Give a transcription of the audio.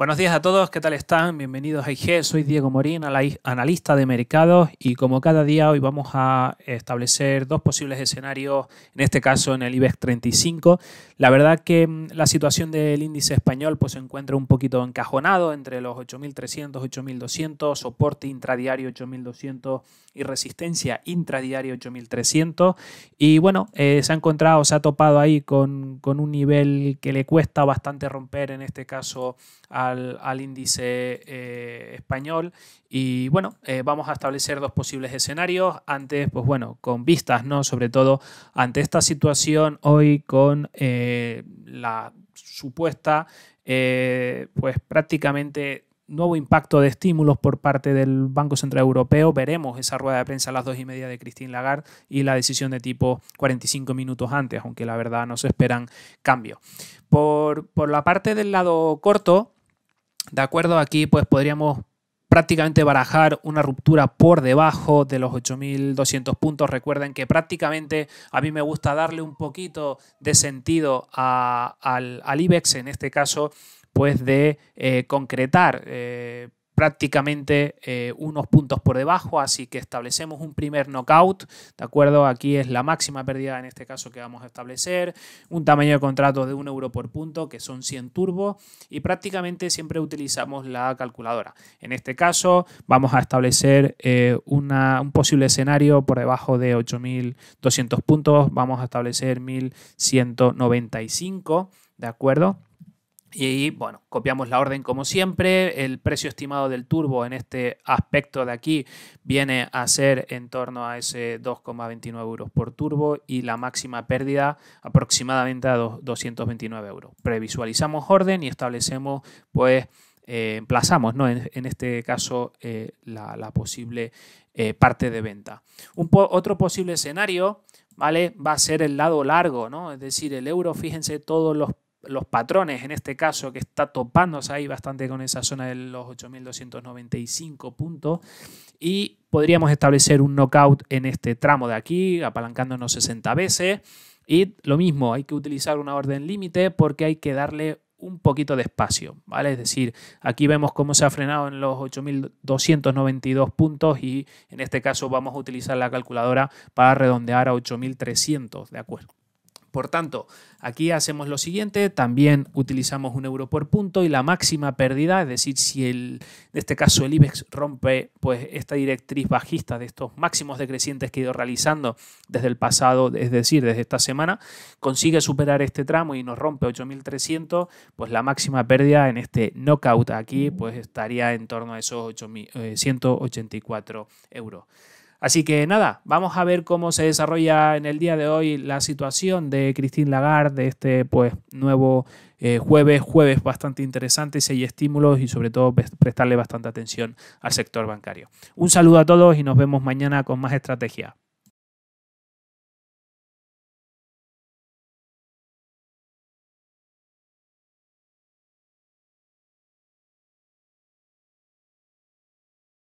Buenos días a todos, ¿qué tal están? Bienvenidos a IG, soy Diego Morín, analista de mercados y como cada día hoy vamos a establecer dos posibles escenarios, en este caso en el IBEX 35. La verdad que mm, la situación del índice español pues, se encuentra un poquito encajonado entre los 8.300, 8.200, soporte intradiario 8.200 y resistencia intradiario 8.300 y bueno, eh, se ha encontrado, se ha topado ahí con, con un nivel que le cuesta bastante romper en este caso a al, índice eh, español. Y bueno, eh, vamos a establecer dos posibles escenarios. Antes, pues bueno, con vistas, ¿no? Sobre todo ante esta situación hoy con eh, la supuesta, pues prácticamente nuevo impacto de estímulos por parte del Banco Central Europeo. Veremos esa rueda de prensa a las dos y media de Christine Lagarde y la decisión de tipo 45 minutos antes, aunque la verdad no se esperan cambios. Por, por la parte del lado corto, ¿De acuerdo? Aquí pues podríamos prácticamente barajar una ruptura por debajo de los 8.200 puntos. Recuerden que prácticamente a mí me gusta darle un poquito de sentido al, IBEX, en este caso, pues de eh, concretar eh, prácticamente eh, unos puntos por debajo, así que establecemos un primer knockout, ¿de acuerdo? Aquí es la máxima pérdida en este caso que vamos a establecer, un tamaño de contrato de 1 euro por punto, que son 100 turbos, y prácticamente siempre utilizamos la calculadora. En este caso vamos a establecer eh, un posible escenario por debajo de 8.200 puntos, vamos a establecer 1.195, ¿de acuerdo? Y bueno, copiamos la orden como siempre. El precio estimado del turbo en este aspecto de aquí viene a ser en torno a ese 2,29 euros por turbo y la máxima pérdida aproximadamente a 229 euros. Previsualizamos orden y establecemos pues... Eh, emplazamos ¿no? en, este caso eh, la, posible eh, parte de venta. Un otro posible escenario ¿vale? va a ser el lado largo, ¿no? es decir, el euro, fíjense todos los los patrones, en este caso, que está topándose ahí bastante con esa zona de los 8.295 puntos. Y podríamos establecer un knockout en este tramo de aquí, apalancándonos 60 veces. Y lo mismo, hay que utilizar una orden límite porque hay que darle un poquito de espacio, ¿vale? Es decir, aquí vemos cómo se ha frenado en los 8.292 puntos y en este caso vamos a utilizar la calculadora para redondear a 8.300, ¿de acuerdo? Por tanto, aquí hacemos lo siguiente, también utilizamos un euro por punto y la máxima pérdida, es decir, si en este caso el IBEX rompe pues, esta directriz bajista de estos máximos decrecientes que he ido realizando desde el pasado, es decir, desde esta semana, consigue superar este tramo y nos rompe 8.300, pues la máxima pérdida en este knockout aquí pues estaría en torno a esos 8, 184 eh, euros. Así que nada, vamos a ver cómo se desarrolla en el día de hoy la situación de Christine Lagarde, de este pues nuevo eh, jueves, jueves bastante interesante, si hay estímulos y sobre todo prestarle bastante atención al sector bancario. Un saludo a todos y nos vemos mañana con más estrategia.